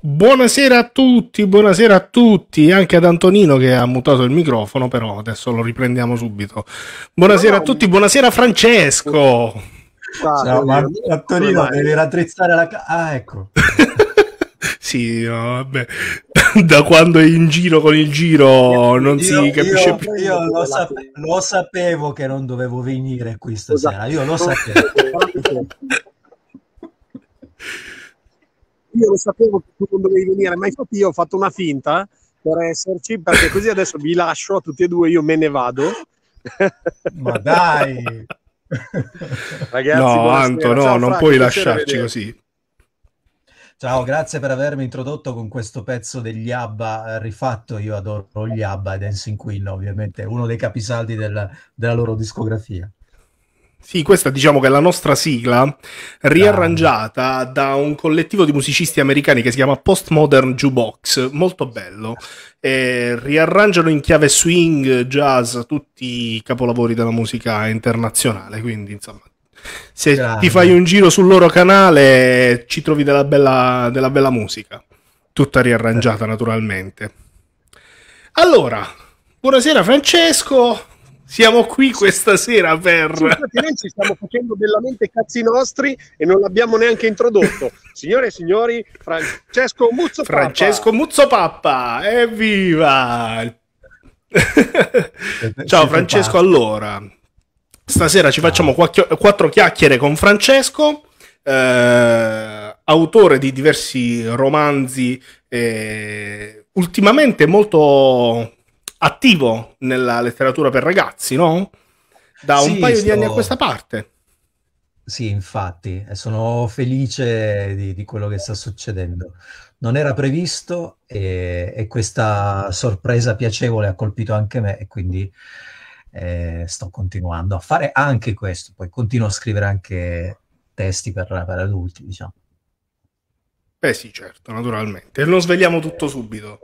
Buonasera a tutti, buonasera a tutti, anche ad Antonino che ha mutato il microfono, però adesso lo riprendiamo subito. Buonasera a tutti, buonasera Francesco. Ciao, ma Antonino devi raddrizzare la casa. Ah, ecco. sì, no, vabbè. da quando è in giro con il giro non io, si capisce io, più. Io lo sapevo, lo, sapevo che non dovevo venire qui stasera, io lo esatto. sapevo. io lo sapevo che tu non dovevi venire, ma infatti io ho fatto una finta per esserci, perché così adesso vi lascio a tutti e due, io me ne vado. ma dai! Ragazzi, no, Anto, no, Ciao, non Frank, puoi lasciarci così. Ciao, grazie per avermi introdotto con questo pezzo degli ABBA eh, rifatto. Io adoro gli ABBA e Dancing Queen, ovviamente, uno dei capisaldi del, della loro discografia. Sì, questa diciamo che è la nostra sigla riarrangiata ah. da un collettivo di musicisti americani che si chiama Postmodern Jukebox, molto bello. E riarrangiano in chiave swing, jazz, tutti i capolavori della musica internazionale, quindi insomma se Grazie. ti fai un giro sul loro canale ci trovi della bella, della bella musica, tutta riarrangiata naturalmente. Allora, buonasera Francesco, siamo qui questa sera per... Sì, noi ci stiamo facendo bellamente cazzi nostri e non l'abbiamo neanche introdotto. Signore e signori, Francesco Muzzo Pappa. Francesco Muzzo Pappa, evviva! Ciao Francesco, allora, stasera ci facciamo quattro chiacchiere con Francesco. Eh, autore di diversi romanzi, eh, ultimamente molto attivo nella letteratura per ragazzi, no? Da un sì, paio sto... di anni a questa parte. Sì, infatti, sono felice di, di quello che sta succedendo. Non era previsto e, e, questa sorpresa piacevole ha colpito anche me e quindi eh, sto continuando a fare anche questo. Poi continuo a scrivere anche testi per, per adulti, diciamo. Beh sì, certo, naturalmente. Non svegliamo tutto subito.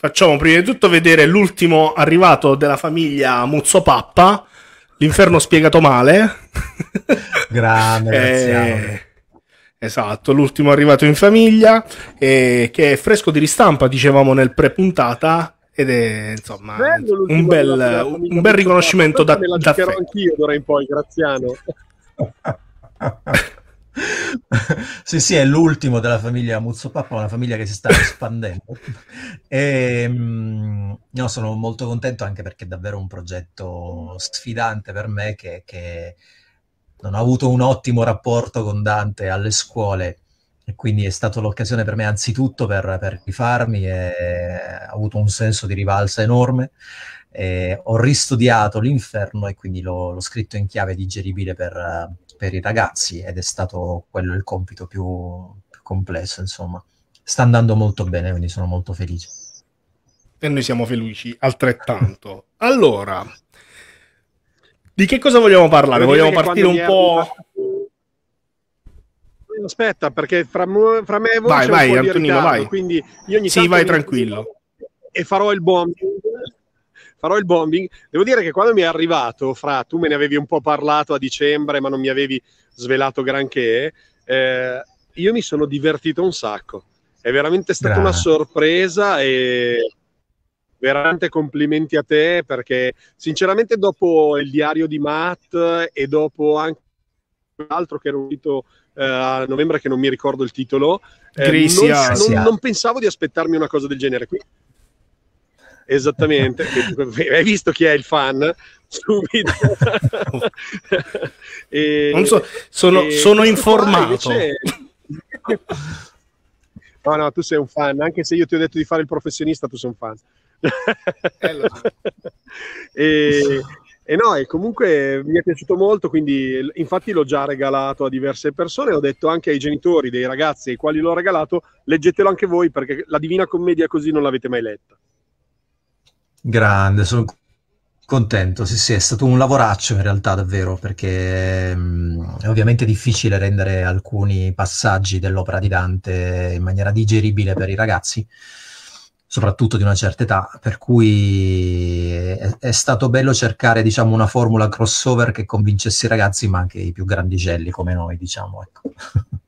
Facciamo prima di tutto vedere l'ultimo arrivato della famiglia Muzzo Pappa, l'inferno spiegato male. Grande, eh, grazie. Esatto, l'ultimo arrivato in famiglia, eh, che è fresco di ristampa, dicevamo nel pre-puntata, ed è insomma un, bel, un bel, riconoscimento da, me la da anch'io d'ora in poi, Graziano. sì, sì, è l'ultimo della famiglia Muzzopappa, una famiglia che si sta espandendo. e, ehm, no, sono molto contento anche perché è davvero un progetto sfidante per me che, che non ho avuto un ottimo rapporto con Dante alle scuole e quindi è stata l'occasione per me anzitutto per, per rifarmi e ha avuto un senso di rivalsa enorme. Eh, ho ristudiato l'inferno e quindi l'ho, l'ho scritto in chiave digeribile per per i ragazzi ed è stato quello il compito più, più complesso, insomma. Sta andando molto bene, quindi sono molto felice. E noi siamo felici altrettanto. allora, di che cosa vogliamo parlare? Vogliamo partire un po'... Aspetta, perché fra, fra me e voi vai, vai, Antonino, ritardo, vai. quindi io ogni sì, vai tranquillo. E farò il bomb farò il bombing. Devo dire che quando mi è arrivato, fra tu me ne avevi un po' parlato a dicembre, ma non mi avevi svelato granché, eh, io mi sono divertito un sacco. È veramente stata Brava. una sorpresa e veramente complimenti a te perché sinceramente dopo il diario di Matt e dopo anche l'altro che era uscito eh, a novembre che non mi ricordo il titolo, eh, non, non, non, pensavo di aspettarmi una cosa del genere. Quindi esattamente. Hai visto chi è il fan? Subito. e, so, sono, e, sono informato. no, no, tu sei un fan, anche se io ti ho detto di fare il professionista, tu sei un fan. Eh, e, e no, e comunque mi è piaciuto molto, quindi infatti l'ho già regalato a diverse persone, ho detto anche ai genitori dei ragazzi ai quali l'ho regalato, leggetelo anche voi perché la Divina Commedia così non l'avete mai letta. Grande, sono contento, sì sì, è stato un lavoraccio in realtà davvero, perché mh, mm, è ovviamente difficile rendere alcuni passaggi dell'opera di Dante in maniera digeribile per i ragazzi, soprattutto di una certa età, per cui è, è stato bello cercare diciamo, una formula crossover che convincesse i ragazzi, ma anche i più grandicelli come noi, diciamo. Ecco.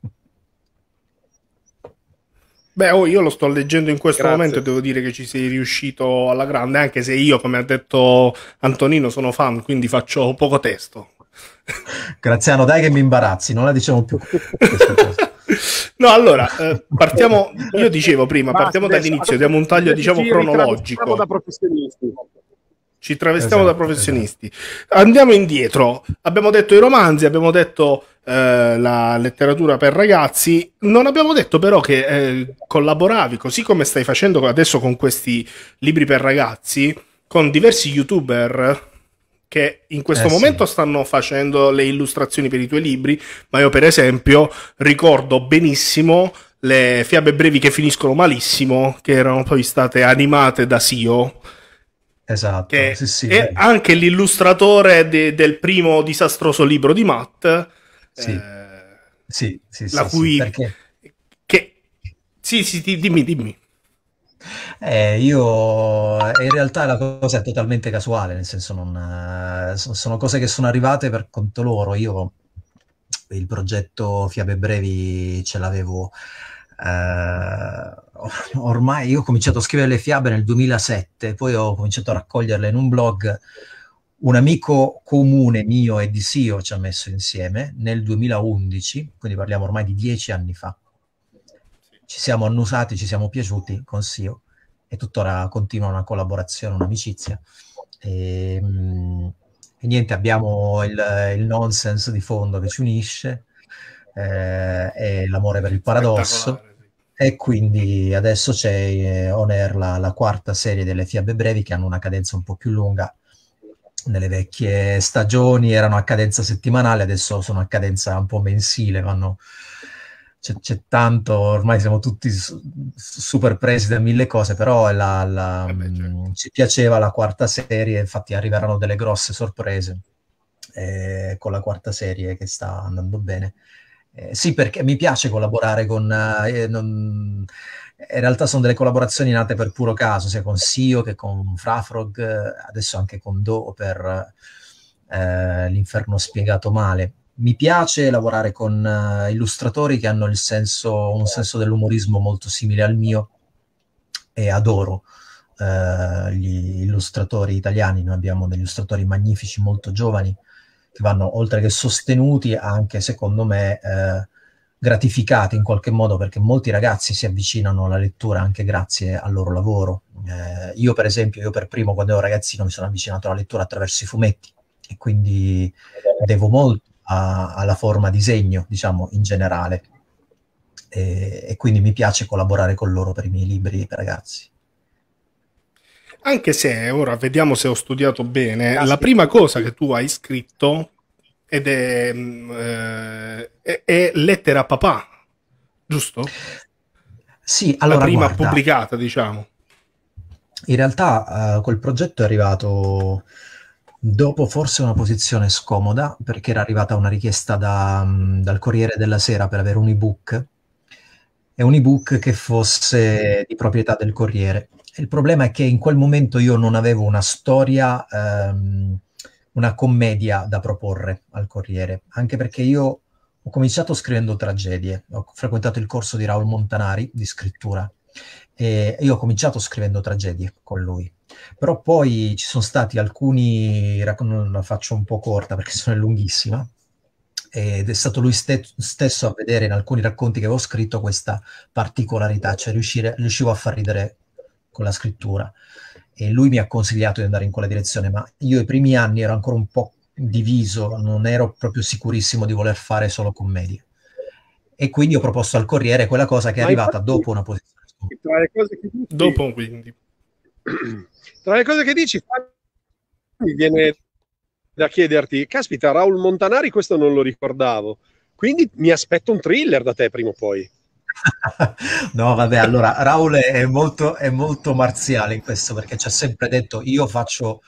Beh, oh, io lo sto leggendo in questo Grazie. momento e devo dire che ci sei riuscito alla grande, anche se io, come ha detto Antonino, sono fan, quindi faccio poco testo. Graziano, dai che mi imbarazzi, non la diciamo più. no, allora, eh, partiamo, io dicevo prima, partiamo dall'inizio, diamo un taglio diciamo cronologico. da professionisti ci travestiamo esatto, da professionisti. Esatto. Andiamo indietro. Abbiamo detto i romanzi, abbiamo detto eh, la letteratura per ragazzi. Non abbiamo detto però che eh, collaboravi, così come stai facendo adesso con questi libri per ragazzi, con diversi youtuber che in questo eh, momento sì. stanno facendo le illustrazioni per i tuoi libri, ma io per esempio ricordo benissimo le fiabe brevi che finiscono malissimo, che erano poi state animate da Sio. Esatto. Che, sì, sì, e anche l'illustratore de, del primo disastroso libro di Matt sì, eh, sì, sì, la sì, cui... Sì, perché... che... sì, sì, dimmi, dimmi. Eh, io in realtà la cosa è totalmente casuale, nel senso non, eh, sono cose che sono arrivate per conto loro. Io il progetto Fiabe Brevi ce l'avevo eh, ormai, io ho cominciato a scrivere le fiabe nel 2007, poi ho cominciato a raccoglierle in un blog un amico comune mio e di Sio ci ha messo insieme nel 2011, quindi parliamo ormai di dieci anni fa. Ci siamo annusati, ci siamo piaciuti con Sio e tuttora continua una collaborazione, un'amicizia. E, ehm, e niente, abbiamo il, il, nonsense di fondo che ci unisce eh, e l'amore per il paradosso. E quindi adesso c'è eh, on air la, la quarta serie delle fiabe brevi che hanno una cadenza un po' più lunga nelle vecchie stagioni erano a cadenza settimanale, adesso sono a cadenza un po' mensile, vanno... C'è, c'è tanto, ormai siamo tutti su, super presi da mille cose, però la, la, Vabbè, eh certo. Mm, ci piaceva la quarta serie, infatti arriveranno delle grosse sorprese eh, con la quarta serie che sta andando bene. Eh, sì, perché mi piace collaborare con... Eh, non, in realtà sono delle collaborazioni nate per puro caso, sia con Sio che con Frafrog, adesso anche con Do per eh, l'inferno spiegato male. Mi piace lavorare con eh, illustratori che hanno senso, un senso dell'umorismo molto simile al mio e adoro eh, gli illustratori italiani. Noi abbiamo degli illustratori magnifici, molto giovani, che vanno oltre che sostenuti, anche secondo me eh, gratificate in qualche modo perché molti ragazzi si avvicinano alla lettura anche grazie al loro lavoro. Eh, io per esempio, io per primo quando ero ragazzino mi sono avvicinato alla lettura attraverso i fumetti e quindi devo molto a, alla forma disegno, diciamo, in generale. E, e quindi mi piace collaborare con loro per i miei libri per ragazzi. Anche se, ora vediamo se ho studiato bene, Grazie. la prima cosa che tu hai scritto ed è, mm, eh, è, è lettera a papà, giusto? Sì, allora. La prima guarda, pubblicata, diciamo. In realtà uh, quel progetto è arrivato dopo forse una posizione scomoda, perché era arrivata una richiesta da, um, dal Corriere della Sera per avere un ebook. E un ebook che fosse di proprietà del Corriere. il problema è che in quel momento io non avevo una storia. Um, una commedia da proporre al Corriere, anche perché io ho cominciato scrivendo tragedie, ho frequentato il corso di Raul Montanari di scrittura e io ho cominciato scrivendo tragedie con lui. Però poi ci sono stati alcuni, non la faccio un po' corta perché sono lunghissima, ed è stato lui ste- stesso a vedere in alcuni racconti che avevo scritto questa particolarità, cioè riuscire, riuscivo a far ridere con la scrittura e lui mi ha consigliato di andare in quella direzione, ma io i primi anni ero ancora un po' diviso, non ero proprio sicurissimo di voler fare solo commedie. E quindi ho proposto al Corriere quella cosa che è arrivata dopo una posizione. Tra le cose che dici, dopo, quindi. Tra le cose che dici, mi viene da chiederti, caspita, Raul Montanari questo non lo ricordavo, quindi mi aspetto un thriller da te prima o poi. No, vabbè, allora Raul è molto, è molto marziale in questo perché ci ha sempre detto io faccio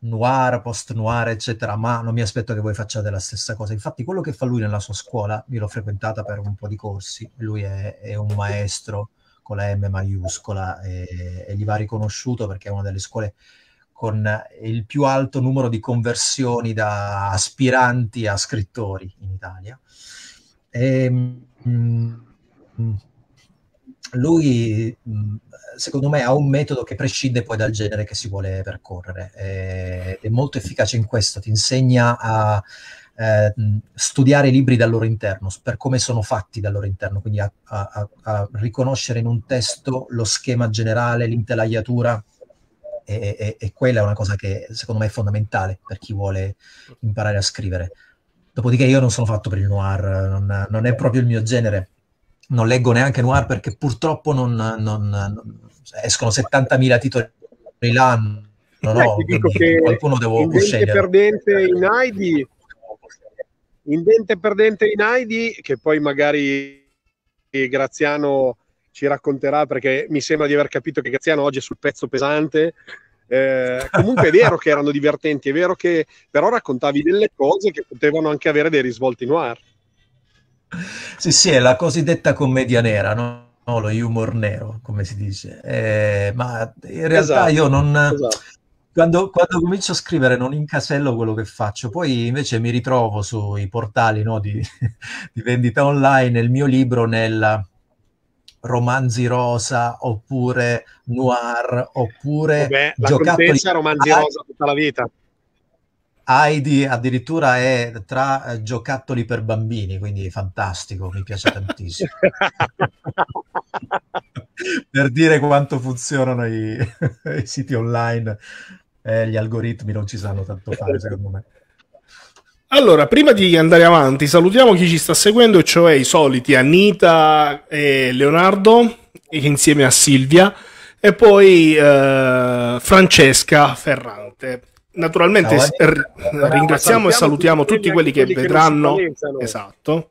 noir, post noir, eccetera, ma non mi aspetto che voi facciate la stessa cosa. Infatti, quello che fa lui nella sua scuola, io l'ho frequentata per un po' di corsi, lui è, è un maestro con la M maiuscola e, e, gli va riconosciuto perché è una delle scuole con il più alto numero di conversioni da aspiranti a scrittori in Italia. E, ehm, mh, lui secondo me ha un metodo che prescinde poi dal genere che si vuole percorrere eh, è, molto efficace in questo ti insegna a eh, studiare i libri dal loro interno per come sono fatti dal loro interno quindi a, a, a riconoscere in un testo lo schema generale l'intelaiatura e, e, e quella è una cosa che secondo me è fondamentale per chi vuole imparare a scrivere dopodiché io non sono fatto per il noir non, non è proprio il mio genere non leggo neanche noir perché purtroppo non, non, non escono 70.000 titoli l'anno. No, no, dico che qualcuno devo in scegliere. Perdente in ID, in dente perdente in ID, che poi magari Graziano ci racconterà perché mi sembra di aver capito che Graziano oggi è sul pezzo pesante. Eh, comunque è vero che erano divertenti, è vero che però raccontavi delle cose che potevano anche avere dei risvolti noir. Sì, sì, è la cosiddetta commedia nera, no? no lo humor nero, come si dice. Eh, ma in realtà esatto, io non... Esatto. Quando, quando, comincio a scrivere non incasello quello che faccio, poi invece mi ritrovo sui portali no, di, di, vendita online il mio libro nel romanzi rosa oppure noir oppure Vabbè, la romanzi ah, rosa tutta la vita Heidi addirittura è tra eh, giocattoli per bambini, quindi fantastico, mi piace tantissimo. per dire quanto funzionano i, i siti online, eh, gli algoritmi non ci sanno tanto fare, secondo me. Allora, prima di andare avanti, salutiamo chi ci sta seguendo, cioè i soliti Anita e Leonardo, insieme a Silvia, e poi eh, Francesca Ferrante. Naturalmente r- ringraziamo e salutiamo tutti, quelli che quelli vedranno. Che esatto.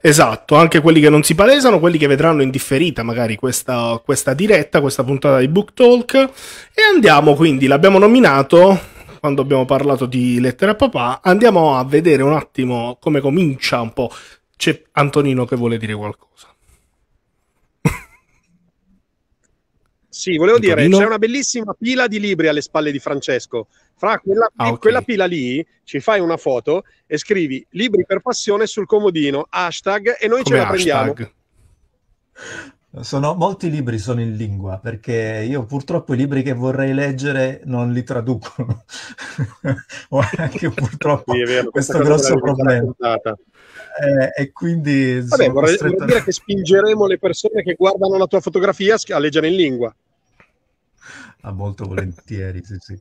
Esatto, anche quelli che non si palesano, quelli che vedranno in differita magari questa, questa diretta, questa puntata di Book Talk. E andiamo quindi, l'abbiamo nominato quando abbiamo parlato di Lettera a Papà, andiamo a vedere un attimo come comincia un po'. C'è Antonino che vuole dire qualcosa. Sì, volevo dire, Torino. c'è una bellissima pila di libri alle spalle di Francesco. Fra quella, ah, okay. quella, pila lì ci fai una foto e scrivi libri per passione sul comodino, hashtag e noi Come ce la hashtag? prendiamo. Sono, molti libri sono in lingua, perché io purtroppo i libri che vorrei leggere non li traducono. o anche purtroppo sì, vero, questo grosso problema. Eh, e quindi... Vabbè, vorrei, costretto... vorrei, dire che spingeremo le persone che guardano la tua fotografia a leggere in lingua. Ah, molto volentieri, sì, sì.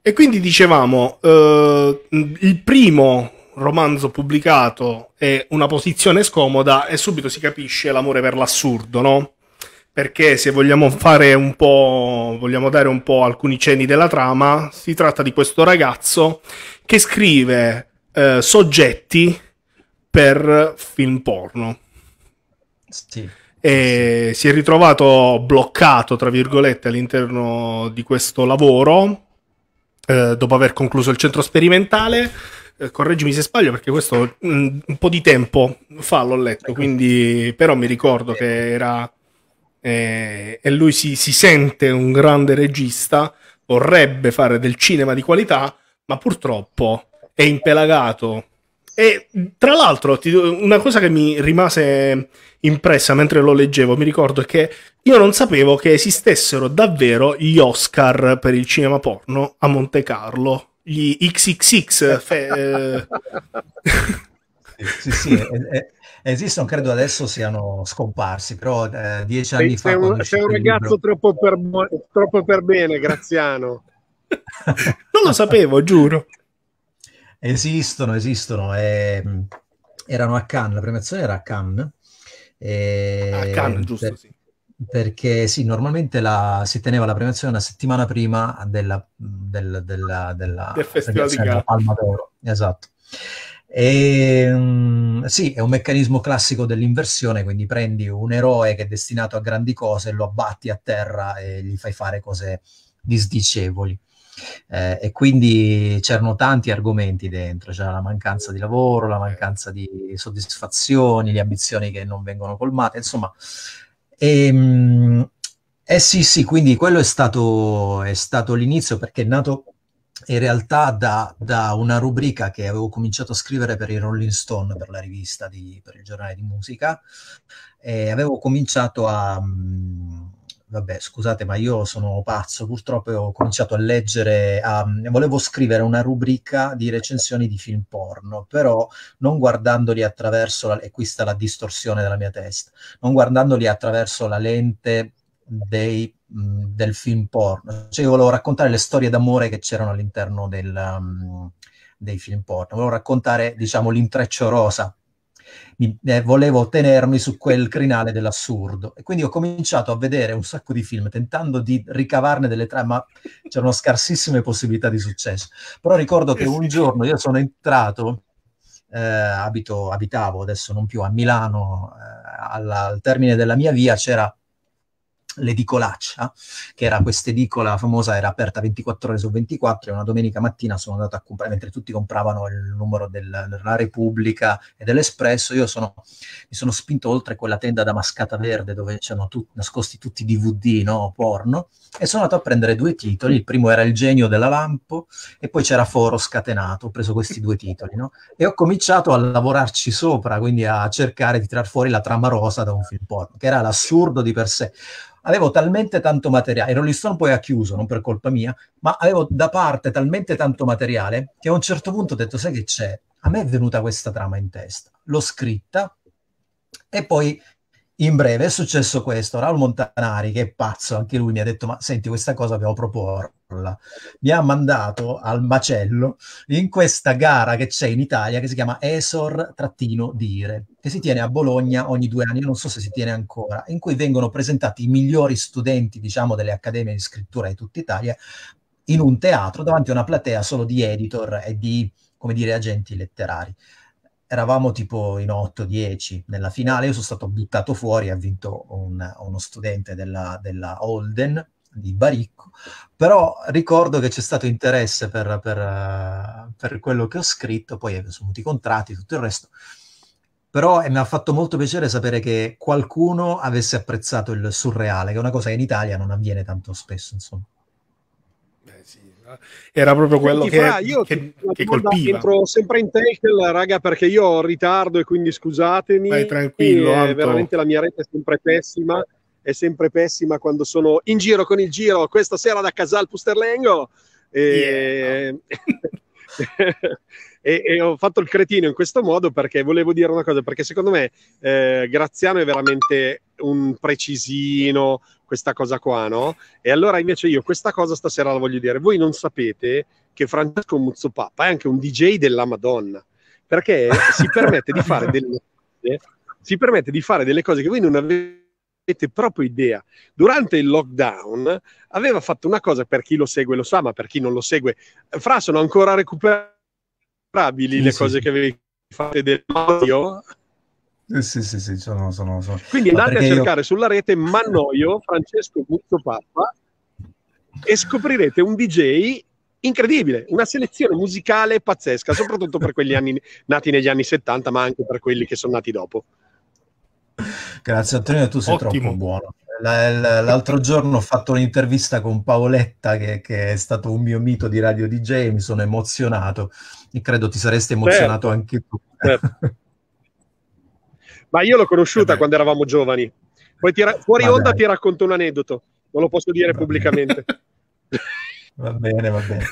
E quindi dicevamo, eh, il primo romanzo pubblicato e una posizione scomoda e subito si capisce l'amore per l'assurdo, no? Perché se vogliamo fare un po', vogliamo dare un po' alcuni cenni della trama, si tratta di questo ragazzo che scrive eh, soggetti per film porno. Sì. E si è ritrovato bloccato, tra virgolette, all'interno di questo lavoro eh, dopo aver concluso il centro sperimentale eh, correggimi se sbaglio perché questo mm, un po' di tempo fa l'ho letto, quindi però mi ricordo che era... Eh, e lui si, si sente un grande regista, vorrebbe fare del cinema di qualità, ma purtroppo è impelagato e tra l'altro, una cosa che mi rimase impressa mentre lo leggevo, mi ricordo, è che io non sapevo che esistessero davvero gli Oscar per il cinema porno a Monte Carlo gli XXX. Eh, fe- eh. sì, sì, esistono, credo adesso siano scomparsi, però eh, dieci anni sei, fa... Sei un, sei un ragazzo troppo per, troppo per, bene, Graziano. non lo sapevo, giuro. Esistono, esistono. Eh, erano a Cannes, la premiazione era a Cannes. Eh, a Cannes, giusto, per, sì perché sì, normalmente la, si teneva la premiazione una settimana prima della, della, della, della del Festival di Cannes. Palma d'Oro, esatto. E, ehm, sì, è un meccanismo classico dell'inversione, quindi prendi un eroe che è destinato a grandi cose, lo abbatti a terra e gli fai fare cose disdicevoli. Eh, e quindi c'erano tanti argomenti dentro, c'era la mancanza di lavoro, la mancanza di soddisfazioni, le ambizioni che non vengono colmate, insomma e, ehm, eh sì, sì, quindi quello è stato, è stato l'inizio perché è nato in realtà da, da, una rubrica che avevo cominciato a scrivere per i Rolling Stone, per la rivista, di, per il giornale di musica, e avevo cominciato a... Mh, vabbè, scusate, ma io sono pazzo, purtroppo ho cominciato a leggere, a, volevo scrivere una rubrica di recensioni di film porno, però non guardandoli attraverso, la, e qui sta la distorsione della mia testa, non guardandoli attraverso la lente dei, del film porno. Cioè io volevo raccontare le storie d'amore che c'erano all'interno del, um, dei film porno, volevo raccontare, diciamo, l'intreccio rosa mi, eh, volevo tenermi su quel crinale dell'assurdo. E quindi ho cominciato a vedere un sacco di film, tentando di ricavarne delle trame, ma c'erano scarsissime possibilità di successo. Però ricordo che eh un giorno io sono entrato, eh, abito, abitavo adesso non più a Milano, eh, alla, al termine della mia via c'era l'edicolaccia, che era questa edicola famosa, era aperta 24 ore su 24 e una domenica mattina sono andato a comprare, mentre tutti compravano il numero del, della Repubblica e dell'Espresso, io sono, mi sono spinto oltre quella tenda da mascata verde dove c'erano tu, nascosti tutti i DVD, no, porno, e sono andato a prendere due titoli, il primo era Il genio della Lampo e poi c'era Foro scatenato, ho preso questi due titoli, no? E ho cominciato a lavorarci sopra, quindi a cercare di tirar fuori la trama rosa da un film porno, che era l'assurdo di per sé avevo talmente tanto materiale, Rolling Stone poi ha chiuso, non per colpa mia, ma avevo da parte talmente tanto materiale che a un certo punto ho detto, sai che c'è? A me è venuta questa trama in testa, l'ho scritta e poi in breve è successo questo, Raul Montanari, che è pazzo, anche lui mi ha detto, ma senti, questa cosa devo proporla. Mi ha mandato al macello in questa gara che c'è in Italia, che si chiama Esor-Dire, che si tiene a Bologna ogni due anni, non so se si tiene ancora, in cui vengono presentati i migliori studenti, diciamo, delle accademie di scrittura di tutta Italia, in un teatro davanti a una platea solo di editor e di, come dire, agenti letterari eravamo tipo in 8-10 nella finale, io sono stato buttato fuori, ha vinto un, uno studente della, della, Holden di Baricco, però ricordo che c'è stato interesse per, per, per quello che ho scritto, poi sono venuti i contratti, tutto il resto, però mi ha fatto molto piacere sapere che qualcuno avesse apprezzato il surreale, che è una cosa che in Italia non avviene tanto spesso, insomma. Beh, sì. Era proprio quello che, fra, io che, che colpiva. Entro sempre in tackle, raga, perché io ho ritardo e quindi scusatemi. Vai tranquillo. Anto. Veramente la mia rete è sempre pessima. È sempre pessima quando sono in giro con il giro. Questa sera da Casal Pusterlengo. E... Yeah. E, e, ho fatto il cretino in questo modo perché volevo dire una cosa, perché secondo me eh, Graziano è veramente un precisino, questa cosa qua, no? E allora invece io questa cosa stasera la voglio dire. Voi non sapete che Francesco Muzzopappa è anche un DJ della Madonna, perché si permette di fare delle cose, si permette di fare delle cose che voi non avete proprio idea. Durante il lockdown aveva fatto una cosa per chi lo segue lo sa, ma per chi non lo segue, fra sono ancora recuperabili sì, le sì. cose che avevi fatto del Mario. Eh, sì, sì, sì, sono, sono, sono. Quindi andate a cercare io... sulla rete Mannoio Francesco Buzzo Pappa e scoprirete un DJ incredibile, una selezione musicale pazzesca, soprattutto per quelli anni, nati negli anni 70, ma anche per quelli che sono nati dopo. Grazie Antonio, tu sei Ottimo. troppo buono. L'altro giorno ho fatto un'intervista con Paoletta, che, che, è stato un mio mito di Radio DJ, mi sono emozionato e credo ti saresti certo. emozionato certo. anche tu. Certo. ma io l'ho conosciuta eh quando eravamo giovani. Poi ti ra- fuori Vabbè. onda ti racconto un aneddoto, non lo posso dire Vabbè. pubblicamente. va bene, va bene.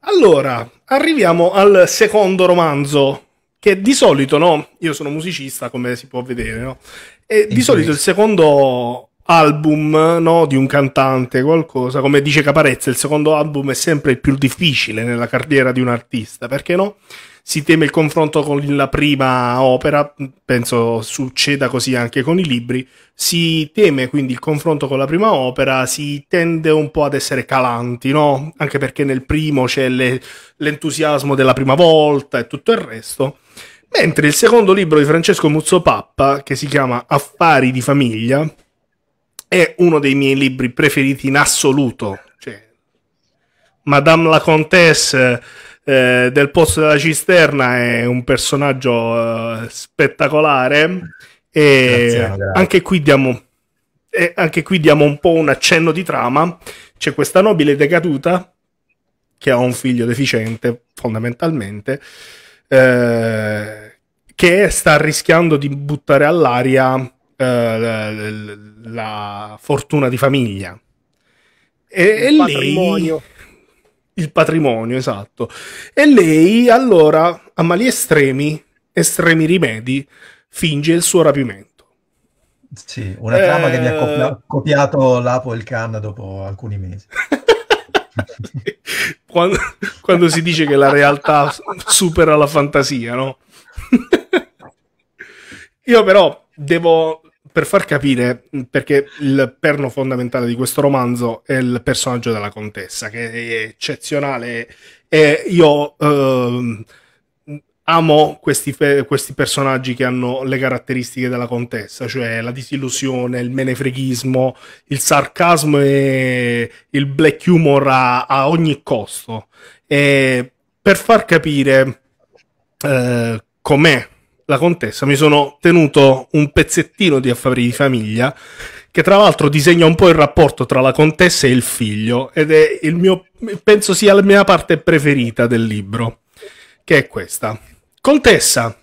Allora, arriviamo al secondo romanzo, che di solito, no? Io sono musicista, come si può vedere, no? E di solito il secondo album no, di un cantante, qualcosa, come dice Caparezza, il secondo album è sempre il più difficile nella carriera di un artista, perché no? si teme il confronto con la prima opera, penso succeda così anche con i libri, si teme quindi il confronto con la prima opera, si tende un po' ad essere calanti, no? Anche perché nel primo c'è le, l'entusiasmo della prima volta e tutto il resto. Mentre il secondo libro di Francesco Muzzopappa, che si chiama Affari di famiglia, è uno dei miei libri preferiti in assoluto. Cioè, Madame la Comtesse eh, del posto della cisterna è un personaggio eh, spettacolare e grazie, grazie. Anche, qui diamo, eh, anche qui diamo un po' un accenno di trama c'è questa nobile decaduta che ha un figlio deficiente fondamentalmente eh, che sta rischiando di buttare all'aria eh, la, la, fortuna di famiglia e, e lì il patrimonio, esatto. E lei allora, a mali estremi, estremi rimedi, finge il suo rapimento. Sì, una trama che mi ha eh. copi- copiato l'Apo e il Can dopo alcuni mesi. quando, quando, si dice che la realtà supera la fantasia, no? Io però devo per far capire mm, perché il perno fondamentale di questo romanzo è il personaggio della contessa, che è eccezionale. E io eh, amo questi, questi, personaggi che hanno le caratteristiche della contessa, cioè la disillusione, il menefreghismo, il sarcasmo e il black humor a, a ogni costo. E per far capire eh, com'è la contessa, mi sono tenuto un pezzettino di affari di famiglia che tra l'altro disegna un po' il rapporto tra la contessa e il figlio ed è il mio penso sia la mia parte preferita del libro, che è questa. Contessa,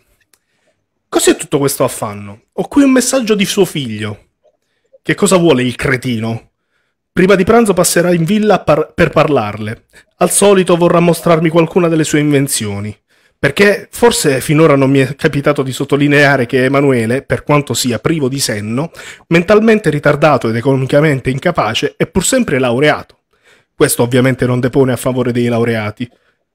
cos'è tutto questo affanno? Ho qui un messaggio di suo figlio. Che cosa vuole il cretino? Prima di pranzo passerà in villa par- per parlarle. Al solito vorrà mostrarmi qualcuna delle sue invenzioni perché forse finora non mi è capitato di sottolineare che Emanuele, per quanto sia privo di senno, mentalmente ritardato ed economicamente incapace, è pur sempre laureato. Questo ovviamente non depone a favore dei laureati.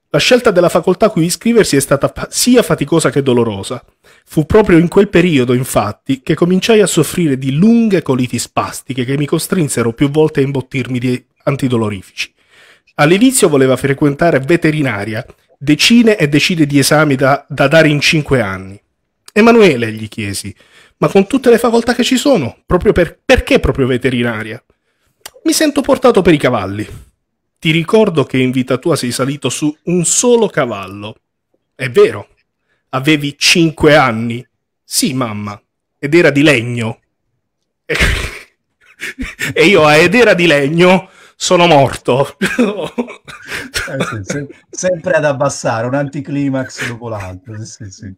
La scelta della facoltà a cui iscriversi è stata sia faticosa che dolorosa. Fu proprio in quel periodo, infatti, che cominciai a soffrire di lunghe coliti spastiche che mi costrinsero più volte a imbottirmi di antidolorifici. All'inizio voleva frequentare veterinaria decine e decine di esami da, da dare in cinque anni. Emanuele, gli chiesi, ma con tutte le facoltà che ci sono, proprio per, perché proprio veterinaria? Mi sento portato per i cavalli. Ti ricordo che in vita tua sei salito su un solo cavallo. È vero. Avevi cinque anni. Sì, mamma. Ed era di legno. E, io ah, ed era di legno sono morto. eh sì, se, sempre ad abbassare un anticlimax dopo l'altro. Sì, sì.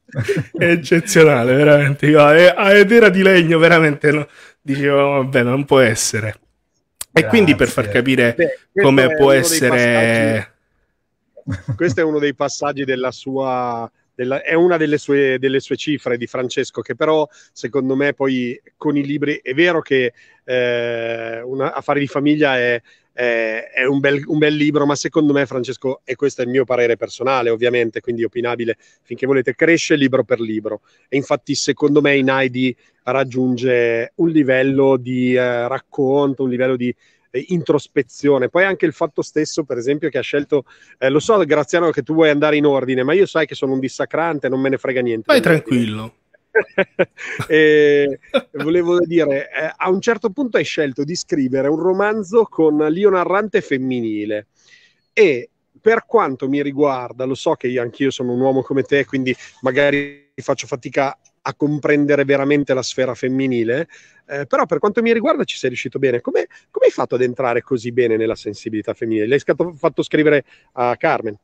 È eccezionale, veramente. Io, eh, ah, è, ed era di legno, veramente. No? Dicevo, vabbè, non può essere. Grazie. E quindi per far capire Beh, come può essere. Questo è uno dei passaggi della sua. Della, è una delle sue, delle sue, cifre di Francesco, che però secondo me poi con i libri è vero che eh, un affare di famiglia è eh, è un bel, un bel, libro, ma secondo me, Francesco, e questo è il mio parere personale, ovviamente, quindi opinabile finché volete, cresce libro per libro. E infatti, secondo me, Inaidi raggiunge un livello di eh, racconto, un livello di eh, introspezione. Poi anche il fatto stesso, per esempio, che ha scelto, eh, lo so, Graziano, che tu vuoi andare in ordine, ma io sai che sono un dissacrante, non me ne frega niente. Vai tranquillo. Ordine. e volevo dire, eh, a un certo punto hai scelto di scrivere un romanzo con l'io narrante femminile e per quanto mi riguarda, lo so che io, anch'io sono un uomo come te, quindi magari faccio fatica a comprendere veramente la sfera femminile, eh, però per quanto mi riguarda ci sei riuscito bene. Come, hai fatto ad entrare così bene nella sensibilità femminile? L'hai scatto, fatto scrivere a Carmen?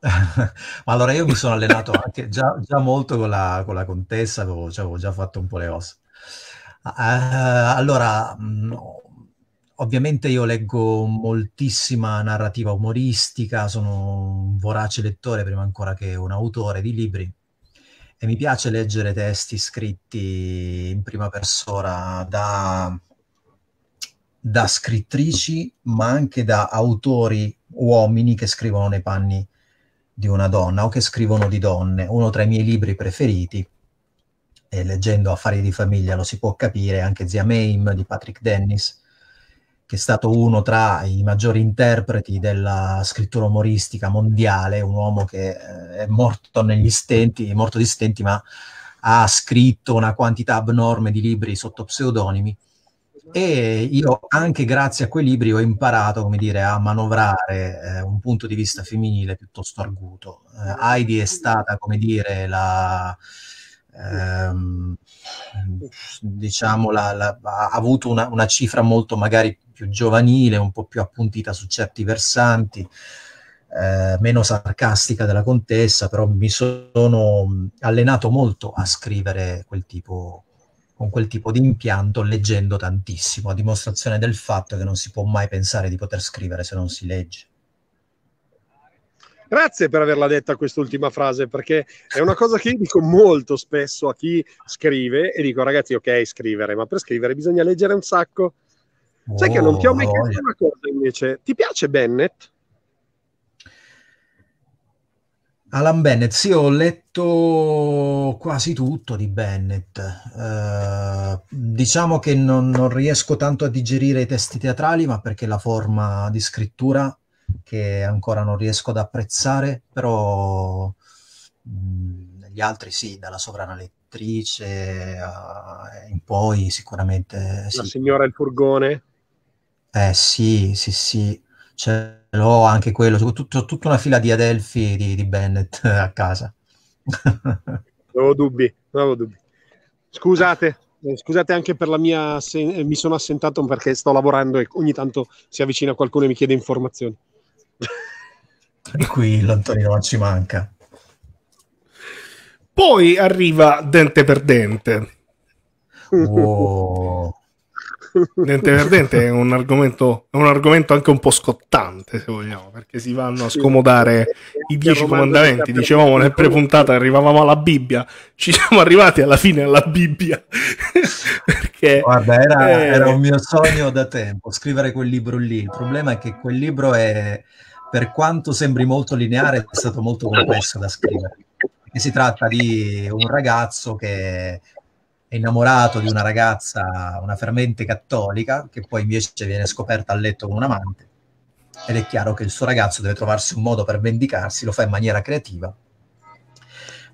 Ma allora io mi sono allenato anche già, già molto con la, con la contessa, avevo, cioè, avevo, già fatto un po' le ossa. Uh, allora, mm, ovviamente io leggo moltissima narrativa umoristica, sono un vorace lettore prima ancora che un autore di libri e mi piace leggere testi scritti in prima persona da, da scrittrici, ma anche da autori uomini che scrivono nei panni di una donna o che scrivono di donne. Uno tra i miei libri preferiti, e leggendo Affari di famiglia lo si può capire, anche Zia Mame di Patrick Dennis, che è stato uno tra i maggiori interpreti della scrittura umoristica mondiale, un uomo che eh, è morto negli stenti, è morto di stenti, ma ha scritto una quantità abnorme di libri sotto pseudonimi e io anche grazie a quei libri ho imparato, come dire, a manovrare eh, un punto di vista femminile piuttosto arguto. Eh, Heidi è stata, come dire, la... Ehm, diciamo la, la, ha avuto una, una, cifra molto magari più giovanile, un po' più appuntita su certi versanti, eh, meno sarcastica della contessa, però mi sono allenato molto a scrivere quel tipo, con quel tipo di impianto leggendo tantissimo, a dimostrazione del fatto che non si può mai pensare di poter scrivere se non si legge. Grazie per averla detta quest'ultima frase, perché è una cosa che io dico molto spesso a chi scrive e dico ragazzi, ok, scrivere, ma per scrivere bisogna leggere un sacco. Oh, Sai che non ti ho mai oh, chiesto una cosa invece, ti piace Bennett? Alan Bennett, sì, ho letto quasi tutto di Bennett. Eh, diciamo che non, non, riesco tanto a digerire i testi teatrali, ma perché la forma di scrittura che ancora non riesco ad apprezzare, però mh, mm, gli altri sì, dalla sovrana lettrice a, in poi sicuramente... Sì. La signora il furgone? Eh sì, sì, sì. C'è però anche quello, soprattutto tutta una fila di Adelphi di, di Bennett a casa. non avevo dubbi, non avevo dubbi. Scusate, eh, scusate anche per la mia... Sen- eh, mi sono assentato perché sto lavorando e ogni tanto si avvicina qualcuno e mi chiede informazioni. Tranquillo Antonino, non ci manca. Poi arriva Dente per Dente. Wow. Dente per dente è un, argomento, è un argomento anche un po' scottante, se vogliamo, perché si vanno a scomodare sì, i dieci comandamenti. Dicevamo nel pre prepuntata, arrivavamo alla Bibbia, ci siamo arrivati alla fine alla Bibbia. perché, Guarda, era, eh... era un mio sogno da tempo, scrivere quel libro lì. Il problema è che quel libro è, per quanto sembri molto lineare, è stato molto complesso da scrivere E si tratta di un ragazzo che è innamorato di una ragazza, una fermente cattolica, che poi invece viene scoperta a letto con un amante. Ed è chiaro che il suo ragazzo deve trovarsi un modo per vendicarsi, lo fa in maniera creativa,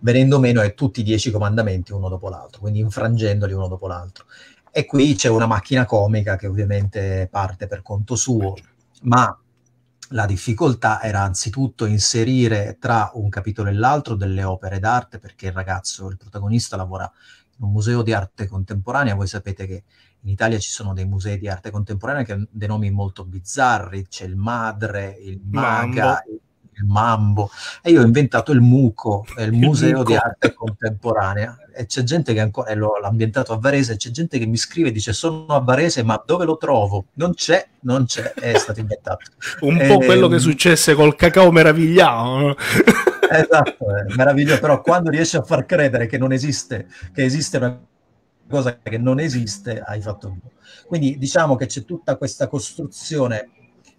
venendo meno a tutti i dieci comandamenti uno dopo l'altro, quindi infrangendoli uno dopo l'altro. E qui c'è una macchina comica che ovviamente parte per conto suo, ma la difficoltà era anzitutto inserire tra un capitolo e l'altro delle opere d'arte, perché il ragazzo, il protagonista, lavora un museo di arte contemporanea, voi sapete che in Italia ci sono dei musei di arte contemporanea che hanno dei nomi molto bizzarri, c'è il Madre, il Maga, Mambo il mambo. E io ho inventato il MUCO, il, Museo di Arte Contemporanea. E c'è gente che ancora, l'ho, ambientato a Varese, c'è gente che mi scrive dice sono a Varese, ma dove lo trovo? Non c'è, non c'è, è stato inventato. Un e, po' quello che successe col cacao meravigliato. esatto, è meraviglioso, però quando riesci a far credere che non esiste, che esiste una cosa che non esiste, hai fatto bene. Quindi diciamo che c'è tutta questa costruzione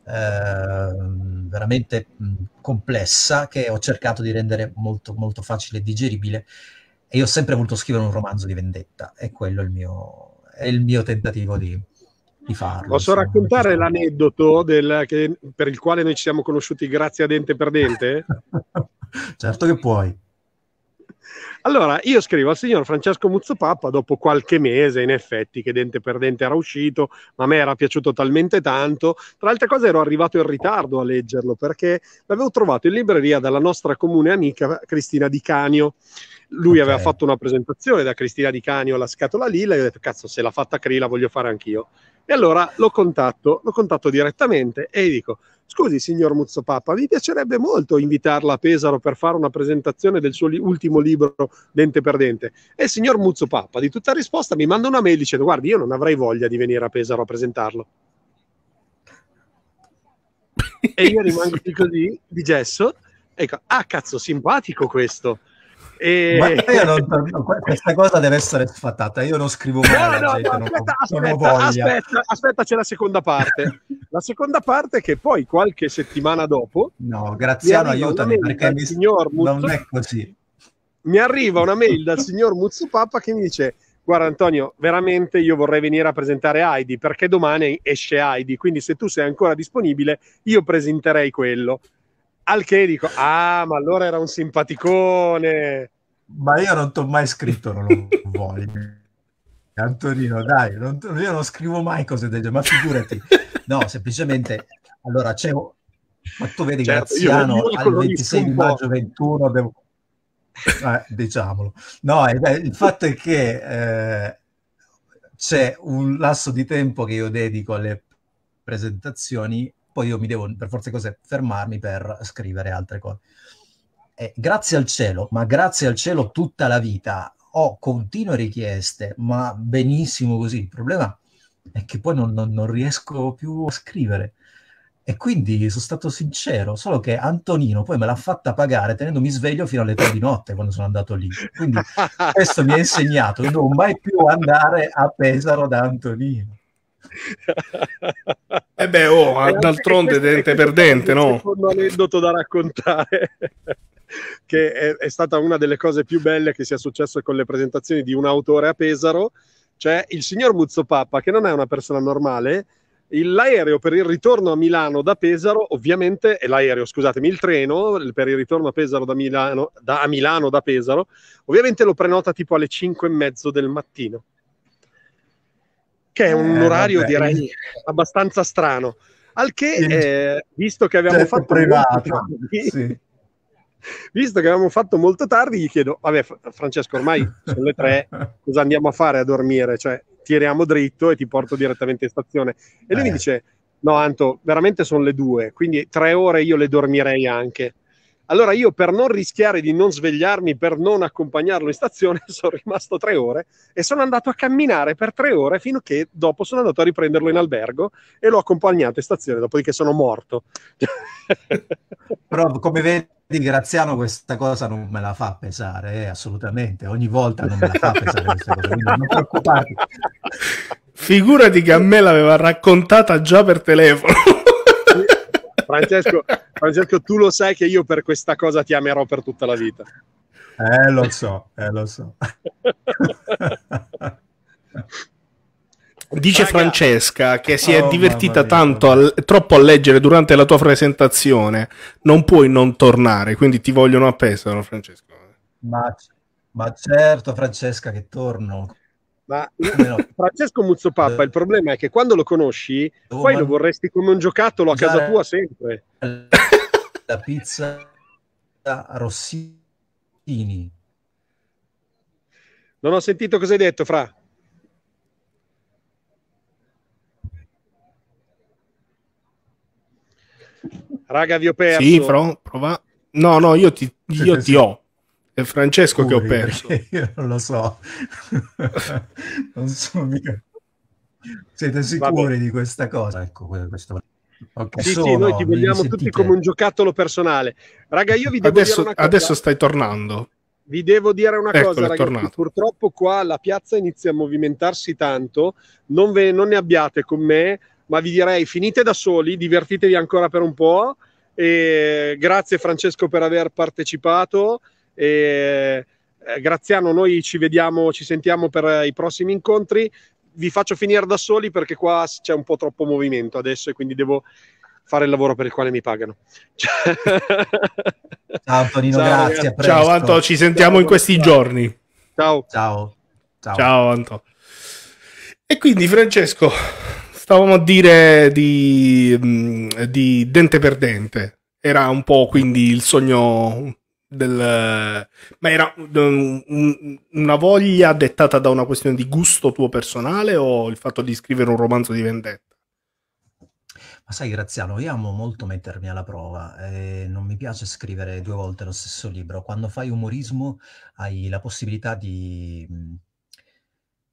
Ehm, veramente mh, complessa che ho cercato di rendere molto, molto facile e digeribile. E io ho sempre voluto scrivere un romanzo di vendetta, e quello è il mio, è il mio tentativo di, Farlo, Posso insomma, raccontare l'aneddoto del, che, per il quale noi ci siamo conosciuti grazie a Dente per Dente? certo che puoi. Allora, io scrivo al signor Francesco Muzzopappa dopo qualche mese, in effetti, che dente per dente era uscito, ma a me era piaciuto talmente tanto. Tra altre cose ero arrivato in ritardo a leggerlo perché l'avevo trovato in libreria dalla nostra comune amica Cristina Di Canio. Lui okay. aveva fatto una presentazione da Cristina Di Canio alla Scatola lì, e ho detto, cazzo, se l'ha fatta Cri la voglio fare anch'io. E allora l'ho contatto, l'ho contatto direttamente e gli dico, Scusi, signor Muzzopappa, mi piacerebbe molto invitarla a Pesaro per fare una presentazione del suo li- ultimo libro Dente per Dente. E il signor Muzzopappa, di tutta risposta, mi manda una mail dicendo: Guardi, io non avrei voglia di venire a Pesaro a presentarlo. e io rimango così di gesso. Ecco, ah, cazzo, simpatico questo. E... Non, questa cosa deve essere sfatata. Io non scrivo mai. No, no, gente, no, aspetta, non, aspetta, non aspetta, aspetta, c'è la seconda parte. la seconda parte che poi qualche settimana dopo. No, Graziano, aiutami perché mi... signor Muzzo... non è così. Mi arriva una mail dal signor Muzzupappa che mi dice: Guarda, Antonio, veramente io vorrei venire a presentare Heidi perché domani esce Heidi. Quindi, se tu sei ancora disponibile, io presenterei quello. Al che dico, ah, ma allora era un simpaticone. Ma io non ti ho mai scritto, non lo voglio. Antonino, dai, non, io non scrivo mai cose del genere, ma figurati. No, semplicemente, allora, c'è... Ma tu vedi, certo, Graziano, al 26 di maggio 21 devo... Eh, diciamolo. No, eh, il fatto è che eh, c'è un lasso di tempo che io dedico alle presentazioni poi io mi devo per forza cose fermarmi per scrivere altre cose. Eh, grazie al cielo, ma grazie al cielo tutta la vita ho continue richieste, ma benissimo così. Il problema è che poi non, non, non riesco più a scrivere. E quindi sono stato sincero, solo che Antonino poi me l'ha fatta pagare tenendomi sveglio fino alle tre di notte quando sono andato lì. Quindi questo mi ha insegnato che non mai più andare a Pesaro da Antonino. E eh beh, oh, d'altronde dente per dente, no? Un aneddoto da raccontare. che è, è, stata una delle cose più belle che sia successo con le presentazioni di un autore a Pesaro. C'è il signor Muzzo Muzzopappa, che non è una persona normale. Il, l'aereo per il ritorno a Milano da Pesaro, ovviamente, e l'aereo, scusatemi, il treno per il ritorno a Pesaro da Milano da, a Milano da Pesaro, ovviamente lo prenota tipo alle 5 e mezzo del mattino che è un eh, orario vabbè. direi abbastanza strano. Al che, eh, visto che abbiamo certo, fatto privato, tardi, sì. visto che avevamo fatto molto tardi, gli chiedo: Vabbè, Francesco, ormai sono le tre, cosa andiamo a fare a dormire? Cioè, tiriamo dritto e ti porto direttamente in stazione. E lui eh. mi dice: No, Anto, veramente sono le due, quindi tre ore io le dormirei anche. Allora io per non rischiare di non svegliarmi, per non accompagnarlo in stazione, sono rimasto tre ore e sono andato a camminare per tre ore fino a che dopo sono andato a riprenderlo in albergo e l'ho accompagnato in stazione, dopodiché sono morto. Però come vedi Graziano questa cosa non me la fa pesare, eh, assolutamente, ogni volta non me la fa pesare questa cosa, quindi non preoccuparti. Figurati che a me l'aveva raccontata già per telefono. Francesco, Francesco, tu lo sai che io per questa cosa ti amerò per tutta la vita. Eh, lo so, eh, lo so. Dice Raga. Francesca che si è oh, divertita tanto a, troppo a leggere durante la tua presentazione, non puoi non tornare, quindi ti vogliono a Pesaro, Francesco. Ma, ma certo, Francesca, che torno ma Francesco Muzzopappa, il problema è che quando lo conosci, oh, poi lo vorresti come un giocattolo a casa tua sempre. La pizza Rossini. Non ho sentito cosa hai detto, Fra. Raga, vi ho perso. Sì, prova. No, no, io ti, io ti ho. È Francesco Puri, che ho perso. Io non lo so. non so mica. Siete sicuri di questa cosa? Ecco, questo... Okay. Sì, Sono, sì, noi ti vogliamo tutti come un giocattolo personale. Raga, io vi devo adesso, dire Adesso stai tornando. Vi devo dire una ecco, cosa, ragazzi, purtroppo qua la piazza inizia a movimentarsi tanto, non, ve, non ne abbiate con me, ma vi direi finite da soli, divertitevi ancora per un po'. E grazie Francesco per aver partecipato. E, eh, Graziano, noi ci vediamo, ci sentiamo per eh, i prossimi incontri. Vi faccio finire da soli perché qua c'è un po' troppo movimento adesso e quindi devo fare il lavoro per il quale mi pagano. Ciao, ciao Antonino, ciao, grazie. Ciao Anto, ci sentiamo ciao, in questi ciao. giorni. Ciao. Ciao. Ciao, ciao Anto. E quindi Francesco, stavamo a dire di, mm, di, dente per dente. Era un po' quindi il sogno del, ma era una voglia dettata da una questione di gusto tuo personale o il fatto di scrivere un romanzo di vendetta? Ma sai Graziano, io amo molto mettermi alla prova, eh, non mi piace scrivere due volte lo stesso libro. Quando fai umorismo hai la possibilità di, mm,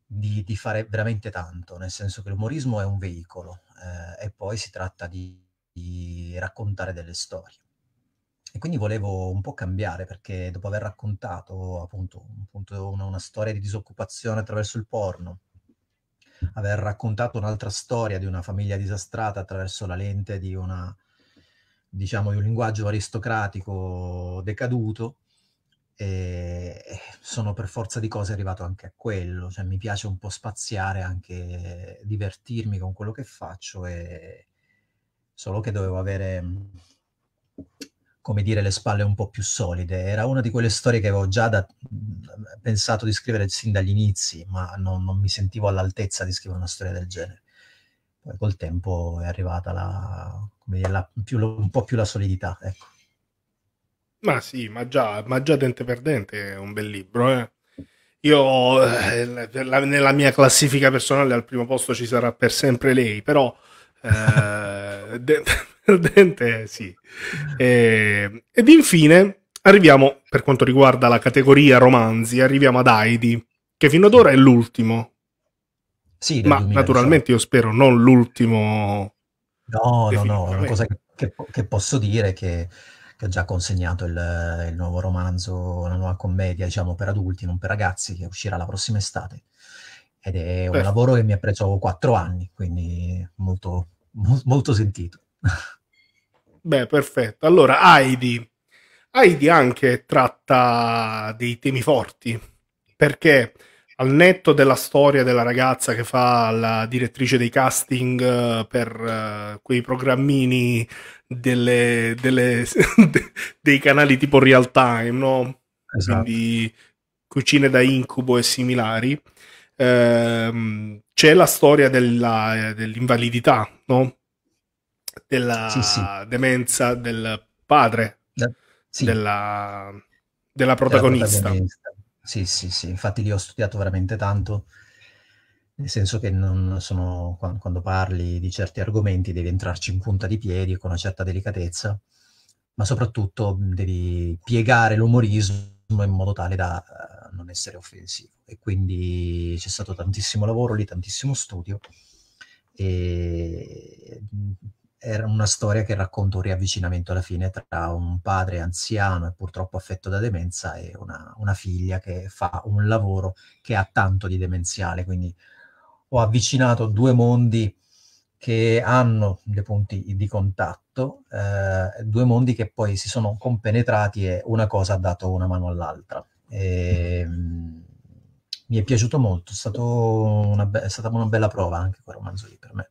di, di fare veramente tanto, nel senso che l'umorismo è un veicolo eh, e poi si tratta di, di raccontare delle storie. E quindi volevo un po' cambiare perché dopo aver raccontato appunto, appunto una, una, storia di disoccupazione attraverso il porno, aver raccontato un'altra storia di una famiglia disastrata attraverso la lente di, una, diciamo, di un linguaggio aristocratico decaduto, sono per forza di cose arrivato anche a quello, cioè mi piace un po' spaziare, anche divertirmi con quello che faccio, e... solo che dovevo avere come dire, le spalle un po' più solide. Era una di quelle storie che avevo già da, pensato di scrivere sin dagli inizi, ma non, non, mi sentivo all'altezza di scrivere una storia del genere. Poi col tempo è arrivata la, come dire, la, più, un po' più la solidità, ecco. Ma sì, ma già, ma già Dente per Dente è un bel libro, eh. Io eh, nella mia classifica personale al primo posto ci sarà per sempre lei, però eh, perdente, eh, sì. E, ehm, ed infine arriviamo, per quanto riguarda la categoria romanzi, arriviamo ad Heidi, che fino ad ora è l'ultimo. Sì, ma 2000, naturalmente so. io spero non l'ultimo. No, no, no, una cosa che, che, posso dire è che, che ho già consegnato il, il, nuovo romanzo, la nuova commedia, diciamo, per adulti, non per ragazzi, che uscirà la prossima estate. Ed è un Beh. lavoro che mi ha preso quattro anni, quindi molto, mo- molto sentito. Beh, perfetto. Allora, Heidi. Heidi anche tratta dei temi forti, perché al netto della storia della ragazza che fa la direttrice dei casting eh, per eh, quei programmini delle, delle, dei canali tipo real time, no? Esatto. Quindi cucine da incubo e similari, ehm, c'è la storia della, eh, dell'invalidità, no? della sì, sì. demenza del padre da, sì. della, della, protagonista. della, Sì, sì, sì, infatti li ho studiato veramente tanto, nel senso che sono, quando, quando parli di certi argomenti devi entrarci in punta di piedi con una certa delicatezza, ma soprattutto devi piegare l'umorismo in modo tale da eh, non essere offensivo. E quindi c'è stato tantissimo lavoro lì, tantissimo studio. E era una storia che racconta un riavvicinamento alla fine tra un padre anziano e purtroppo affetto da demenza e una, una figlia che fa un lavoro che ha tanto di demenziale, quindi ho avvicinato due mondi che hanno dei punti di contatto, eh, due mondi che poi si sono compenetrati e una cosa ha dato una mano all'altra. E, mm. mi è piaciuto molto, è, be- è stata una bella prova anche quel romanzo lì per me.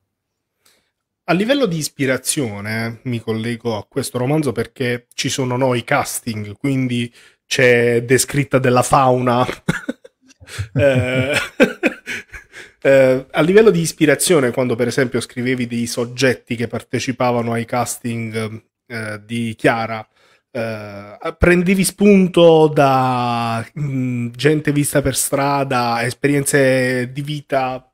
A livello di ispirazione eh, mi collego a questo romanzo perché ci sono noi casting, quindi c'è descritta della fauna. eh, eh, a livello di ispirazione, quando per esempio scrivevi dei soggetti che partecipavano ai casting eh, di Chiara, Uh, prendevi spunto da mh, mm, gente vista per strada, esperienze di vita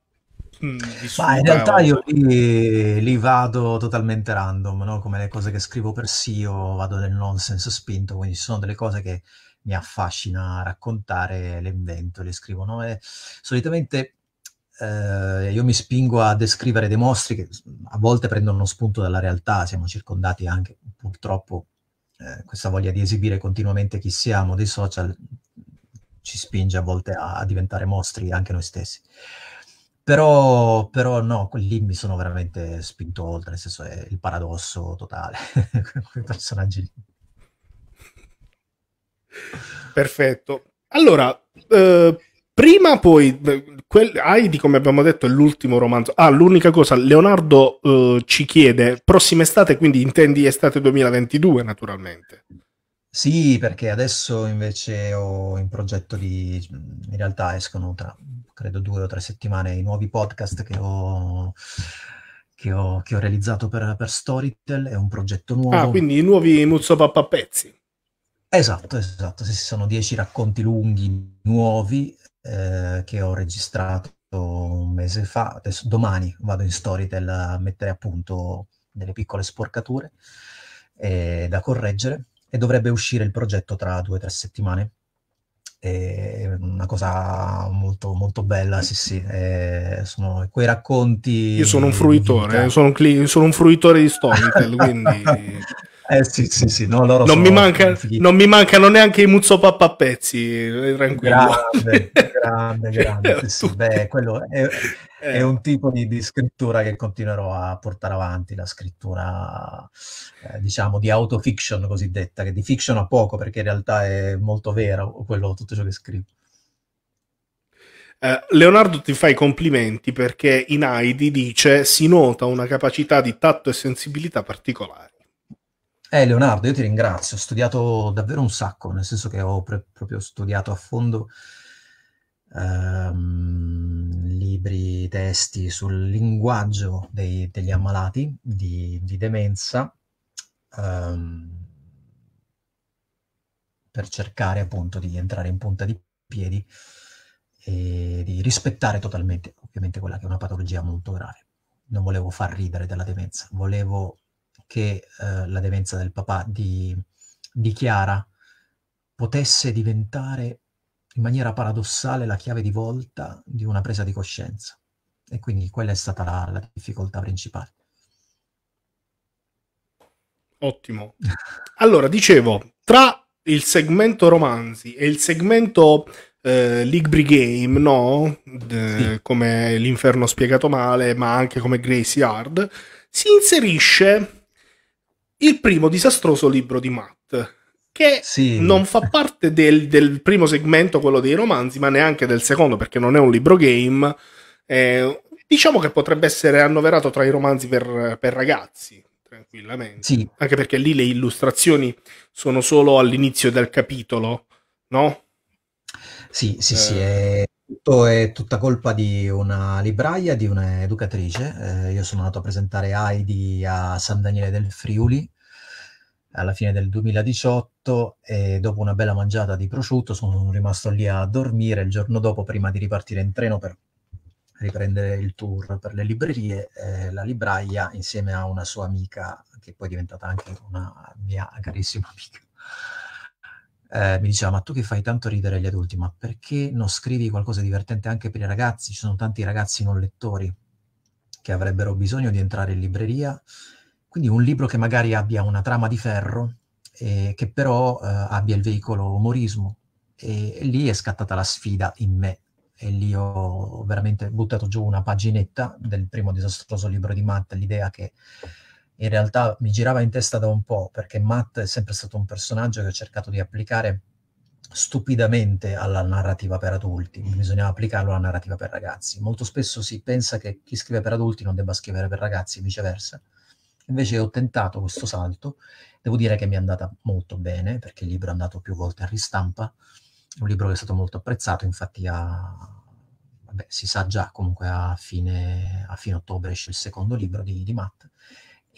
Mm, ma in realtà io lì, lì, vado totalmente random, no? come le cose che scrivo per SEO, vado nel nonsense spinto, quindi ci sono delle cose che mi affascina raccontare, le invento, le scrivo. No? E solitamente eh, io mi spingo a descrivere dei mostri che a volte prendono uno spunto dalla realtà, siamo circondati anche purtroppo eh, questa voglia di esibire continuamente chi siamo dei social ci spinge a volte a, a diventare mostri anche noi stessi. Però, però, no, lì mi sono veramente spinto oltre, nel senso è il paradosso totale, quei personaggi lì. Perfetto. Allora, eh, prima poi, quel, Heidi, come abbiamo detto, è l'ultimo romanzo. Ah, l'unica cosa, Leonardo eh, ci chiede, prossima estate, quindi intendi estate 2022 naturalmente. Sì, perché adesso invece ho in progetto di... in realtà escono tra credo due o tre settimane, i nuovi podcast che ho, che ho, che ho realizzato per, per, Storytel, è un progetto ah, nuovo. Ah, quindi i nuovi Muzzo Pappa Pezzi. Esatto, esatto, sì, sono dieci racconti lunghi nuovi eh, che ho registrato un mese fa, adesso domani vado in Storytel a mettere a punto delle piccole sporcature eh, da correggere e dovrebbe uscire il progetto tra due o tre settimane è una cosa molto, molto bella, sì sì, è, sono quei racconti... Io sono un fruitore, sono un, cli- sono un, fruitore di Storytel, quindi eh sì, sì, sì, no, loro non, mi manca, non mi mancano neanche i Muzzo Pappa a pezzi, eh, tranquillo. Grande, grande, grande. Sì, sì, beh, quello è, è, eh. un tipo di, di, scrittura che continuerò a portare avanti, la scrittura, eh, diciamo, di autofiction cosiddetta, che di fiction ha poco, perché in realtà è molto vero quello, tutto ciò che scrivo. Eh, Leonardo ti fa i complimenti perché in Heidi dice si nota una capacità di tatto e sensibilità particolare. Eh, Leonardo, io ti ringrazio, ho studiato davvero un sacco, nel senso che ho pre- proprio studiato a fondo ehm, libri, testi sul linguaggio dei, degli ammalati di, di demenza ehm, per cercare appunto di entrare in punta di piedi e di rispettare totalmente, ovviamente, quella che è una patologia molto grave. Non volevo far ridere della demenza, volevo che eh, la demenza del papà di, di Chiara potesse diventare in maniera paradossale la chiave di volta di una presa di coscienza. E quindi quella è stata la, la difficoltà principale. Ottimo. Allora, dicevo, tra il segmento romanzi e il segmento eh, League Brigame, no? De, sì. Come l'inferno spiegato male, ma anche come Gracie Hard, si inserisce il primo disastroso libro di Matt, che sì. non fa parte del, del, primo segmento, quello dei romanzi, ma neanche del secondo, perché non è un libro game. Eh, diciamo che potrebbe essere annoverato tra i romanzi per, per ragazzi, tranquillamente. Sì. Anche perché lì le illustrazioni sono solo all'inizio del capitolo, no? Sì, sì, eh. sì. È tutto è tutta colpa di una libraia, di un'educatrice. Eh, io sono andato a presentare Heidi a San Daniele del Friuli alla fine del 2018 e dopo una bella mangiata di prosciutto sono rimasto lì a dormire. Il giorno dopo, prima di ripartire in treno per riprendere il tour per le librerie, eh, la libraia insieme a una sua amica, che poi è diventata anche una mia carissima amica, eh, mi diceva, ma tu che fai tanto ridere gli adulti, ma perché non scrivi qualcosa di divertente anche per i ragazzi? Ci sono tanti ragazzi non lettori che avrebbero bisogno di entrare in libreria. Quindi un libro che magari abbia una trama di ferro, eh, che però eh, abbia il veicolo umorismo. E, e lì è scattata la sfida in me. E lì ho veramente buttato giù una paginetta del primo disastroso libro di Matt, l'idea che in realtà mi girava in testa da un po', perché Matt è sempre stato un personaggio che ho cercato di applicare stupidamente alla narrativa per adulti, bisognava applicarlo alla narrativa per ragazzi. Molto spesso si pensa che chi scrive per adulti non debba scrivere per ragazzi e viceversa. Invece ho tentato questo salto, devo dire che mi è andata molto bene, perché il libro è andato più volte a ristampa, è un libro che è stato molto apprezzato, infatti ha Vabbè, si sa già, comunque a fine, a fine, ottobre esce il secondo libro di, di Matt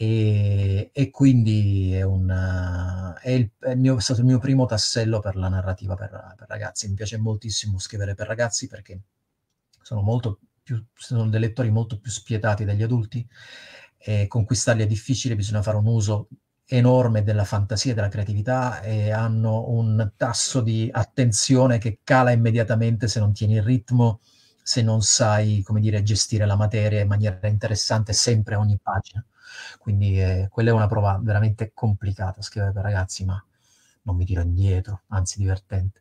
e, e, quindi è, un, è, il, è, il mio, è, stato il mio primo tassello per la narrativa per, per, ragazzi. Mi piace moltissimo scrivere per ragazzi perché sono, più, sono dei lettori molto più spietati degli adulti e conquistarli è difficile, bisogna fare un uso enorme della fantasia e della creatività e hanno un tasso di attenzione che cala immediatamente se non tieni il ritmo, se non sai, come dire, gestire la materia in maniera interessante sempre a ogni pagina. Quindi eh, quella è una prova veramente complicata, scrivere per ragazzi, ma non mi tiro indietro, anzi divertente.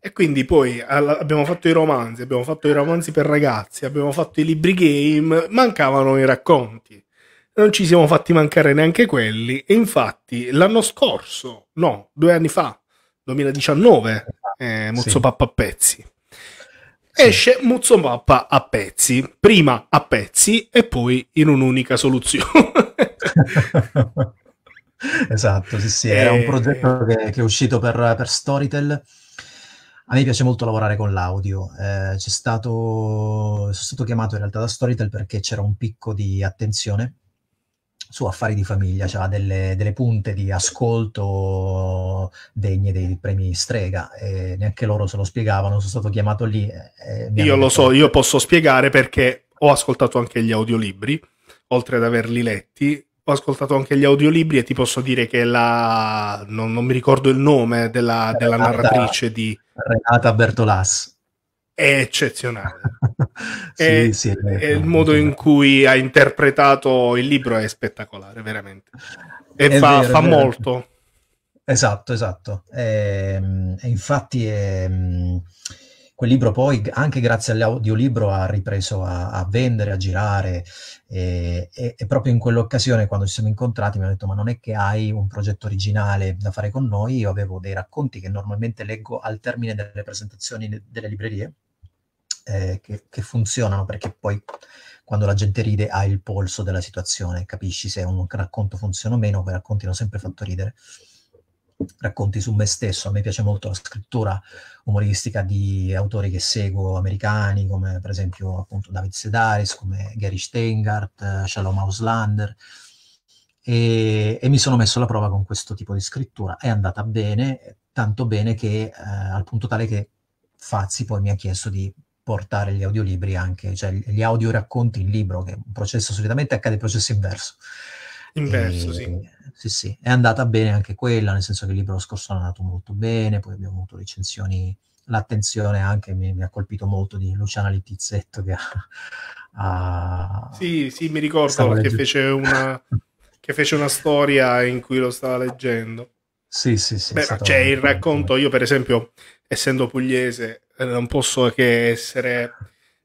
E quindi poi abbiamo fatto i romanzi, abbiamo fatto i romanzi per ragazzi, abbiamo fatto i libri game, mancavano i racconti. Non ci siamo fatti mancare neanche quelli e infatti l'anno scorso, no, due anni fa, 2019, eh, Mozzo sì. Pappa Pezzi, esce Muzzo Mappa a pezzi, prima a pezzi e poi in un'unica soluzione. esatto, sì, sì, era e... un eh. progetto che, che, è uscito per, per Storytel. A me piace molto lavorare con l'audio. Eh, c'è stato, sono stato chiamato in realtà da Storytel perché c'era un picco di attenzione su Affari di Famiglia, cioè delle, delle punte di ascolto degne dei premi Strega, e neanche loro se lo spiegavano, sono stato chiamato lì. io lo so, io posso spiegare perché ho ascoltato anche gli audiolibri, oltre ad averli letti, ho ascoltato anche gli audiolibri e ti posso dire che la... non, non mi ricordo il nome della, Renata, della narratrice di... Renata Bertolas è eccezionale. sì, è, sì, è vero, il modo in cui ha interpretato il libro è spettacolare, veramente. E fa, vero, fa molto. Esatto, esatto. E, e infatti è, quel libro poi, anche grazie all'audiolibro, ha ripreso a, a vendere, a girare. E, e, e, proprio in quell'occasione, quando ci siamo incontrati, mi hanno detto: Ma non è che hai un progetto originale da fare con noi? Io avevo dei racconti che normalmente leggo al termine delle presentazioni delle librerie eh, che, che, funzionano perché poi quando la gente ride ha il polso della situazione, capisci se un racconto funziona o meno, quei racconti hanno sempre fatto ridere. Racconti su me stesso, a me piace molto la scrittura umoristica di autori che seguo americani, come per esempio appunto David Sedaris, come Gary Steingart, eh, Shalom Auslander. E, e, mi sono messo alla prova con questo tipo di scrittura. È andata bene, tanto bene che eh, al punto tale che Fazzi poi mi ha chiesto di portare gli audiolibri anche, cioè gli audio racconti in libro, che è un processo solitamente accade il processo inverso. Inverso, e, sì. Sì, sì, è andata bene anche quella, nel senso che il libro lo scorso è andato molto bene, poi abbiamo avuto recensioni, l'attenzione anche mi, mi ha colpito molto di Luciana Littizzetto che ha... ha sì, sì, mi ricordo che fece, una, che fece una storia in cui lo stava leggendo. Sì, sì, sì. Beh, c'è cioè, il racconto, io per esempio, essendo pugliese, eh, non posso che essere...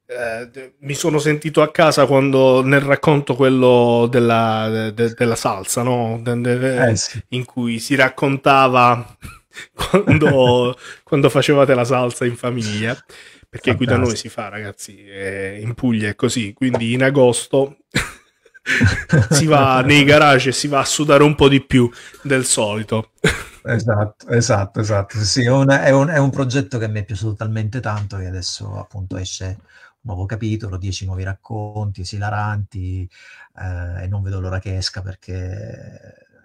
Eh, mi sono sentito a casa quando nel racconto quello della, de, della salsa, no? de, de, eh, sì. in cui si raccontava quando, quando, facevate la salsa in famiglia. Perché Fantastico. qui da noi si fa, ragazzi, eh, in Puglia è così. Quindi in agosto si va nei garage e si va a sudare un po' di più del solito. Esatto, esatto, esatto. Sì, è, un, è, un, è un progetto che mi è piaciuto talmente tanto che adesso appunto esce un nuovo capitolo, 10 nuovi racconti esilaranti eh, e non vedo l'ora che esca perché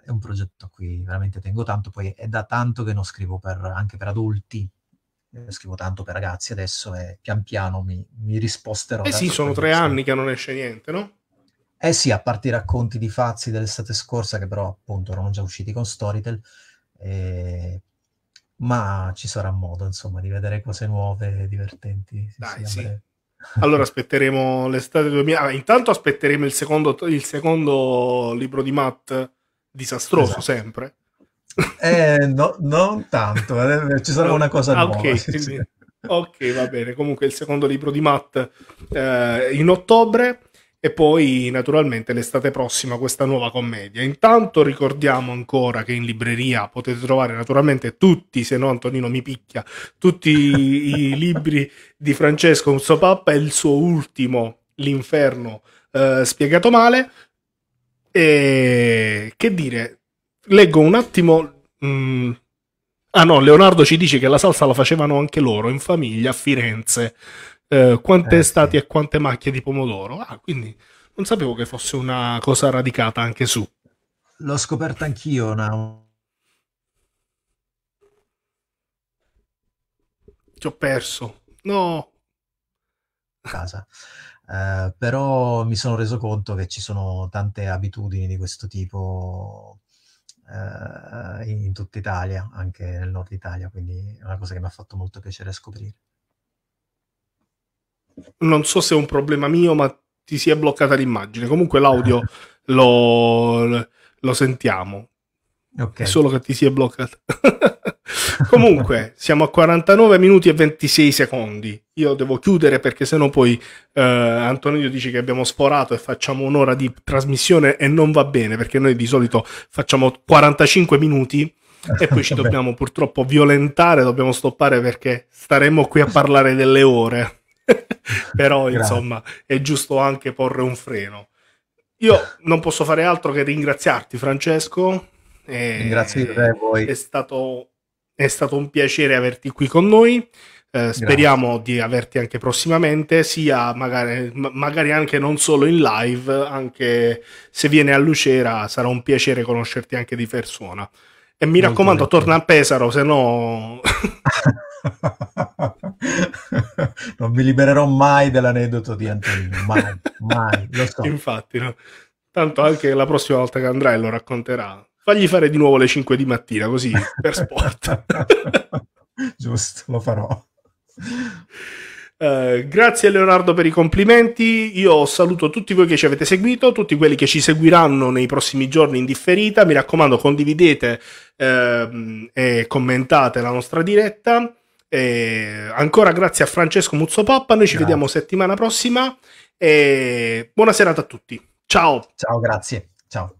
è un progetto a cui veramente tengo tanto, poi è da tanto che non scrivo per, anche per adulti, eh, scrivo tanto per ragazzi adesso e pian piano mi, mi risposterò. Eh sì, sono tre anni che non esce niente, no? Eh sì, a parte i racconti di Fazzi dell'estate scorsa, che però appunto erano già usciti con Storytel, eh, ma ci sarà modo insomma di vedere cose nuove, e divertenti. Dai, sì. Allora aspetteremo l'estate 2000. Ah, intanto aspetteremo il secondo, il secondo, libro di Matt, disastroso esatto. sempre. Eh, no, non tanto, eh, ci sarà una cosa ah, nuova. Okay, sì, sì. ok, va bene. Comunque il secondo libro di Matt eh, in ottobre e poi naturalmente l'estate prossima questa nuova commedia. Intanto ricordiamo ancora che in libreria potete trovare naturalmente tutti, se no Antonino mi picchia, tutti i libri di Francesco Unzopappa e il suo ultimo, L'inferno eh, spiegato male. E che dire, leggo un attimo... Mh, mm, ah no, Leonardo ci dice che la salsa la facevano anche loro in famiglia a Firenze eh, quante eh, stati sì. e quante macchie di pomodoro. Ah, quindi non sapevo che fosse una cosa radicata anche su. L'ho scoperta anch'io no. Ti ho perso. No. Casa. Uh, però mi sono reso conto che ci sono tante abitudini di questo tipo uh, eh, in, in tutta Italia, anche nel nord Italia, quindi è una cosa che mi ha fatto molto piacere scoprire non so se è un problema mio, ma ti si è bloccata l'immagine. Comunque l'audio lo, lo sentiamo. Okay. È solo che ti si è bloccata. Comunque, siamo a 49 minuti e 26 secondi. Io devo chiudere perché sennò poi eh, Antonio dice che abbiamo sforato e facciamo un'ora di trasmissione e non va bene perché noi di solito facciamo 45 minuti e poi ci dobbiamo purtroppo violentare, dobbiamo stoppare perché staremmo qui a parlare delle ore. però Grazie. insomma è giusto anche porre un freno. Io non posso fare altro che ringraziarti Francesco. Ringrazio te eh, voi. È stato, è stato un piacere averti qui con noi. Eh, speriamo Grazie. di averti anche prossimamente, sia magari, magari, anche non solo in live, anche se viene a Lucera sarà un piacere conoscerti anche di persona. E mi Molto raccomando, bello. torna a Pesaro, se no... non mi libererò mai dell'aneddoto di Antonino, mai, mai, lo so. Infatti, no? tanto anche la prossima volta che andrai lo racconterà. Fagli fare di nuovo le 5 di mattina, così, per sport. Giusto, lo farò. Uh, grazie Leonardo per i complimenti. Io saluto tutti voi che ci avete seguito, tutti quelli che ci seguiranno nei prossimi giorni in differita. Mi raccomando, condividete uh, e commentate la nostra diretta. Eh, ancora grazie a Francesco Muzzopappa, noi ci grazie. vediamo settimana prossima e buona serata a tutti. Ciao. Ciao, grazie. Ciao.